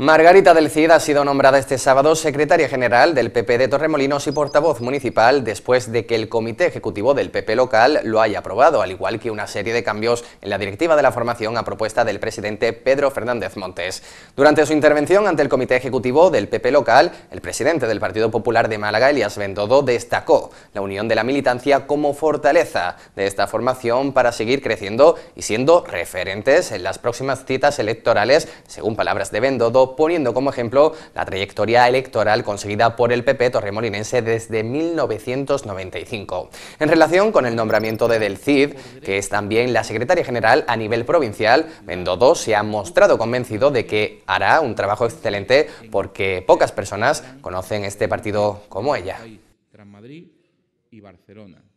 Margarita del Cid ha sido nombrada este sábado secretaria general del PP de Torremolinos y portavoz municipal después de que el comité ejecutivo del PP local lo haya aprobado, al igual que una serie de cambios en la directiva de la formación a propuesta del presidente Pedro Fernández Montes. Durante su intervención ante el comité ejecutivo del PP local, el presidente del Partido Popular de Málaga, Elias Bendodo, destacó la unión de la militancia como fortaleza de esta formación para seguir creciendo y siendo referentes en las próximas citas electorales, según palabras de Bendodo poniendo como ejemplo la trayectoria electoral conseguida por el PP torremolinense desde 1995. En relación con el nombramiento de Del Cid, que es también la secretaria general a nivel provincial, Mendodo se ha mostrado convencido de que hará un trabajo excelente porque pocas personas conocen este partido como ella. Madrid y Barcelona.